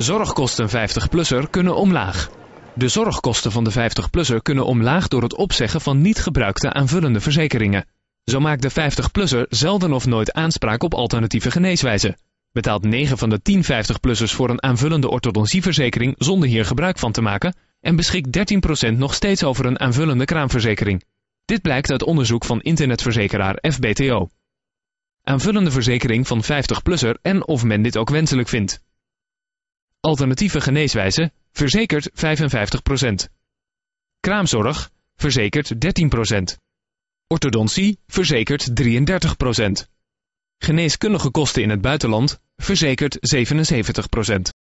Zorgkosten 50-plusser kunnen omlaag. De zorgkosten van de 50-plusser kunnen omlaag door het opzeggen van niet gebruikte aanvullende verzekeringen. Zo maakt de 50-plusser zelden of nooit aanspraak op alternatieve geneeswijzen. Betaalt 9 van de 10 50-plussers voor een aanvullende orthodontieverzekering zonder hier gebruik van te maken en beschikt 13% nog steeds over een aanvullende kraamverzekering. Dit blijkt uit onderzoek van internetverzekeraar FBTO. Aanvullende verzekering van 50-plusser en of men dit ook wenselijk vindt alternatieve geneeswijzen, verzekert 55%. Kraamzorg, verzekert 13%. Orthodontie, verzekert 33%. Geneeskundige kosten in het buitenland, verzekert 77%.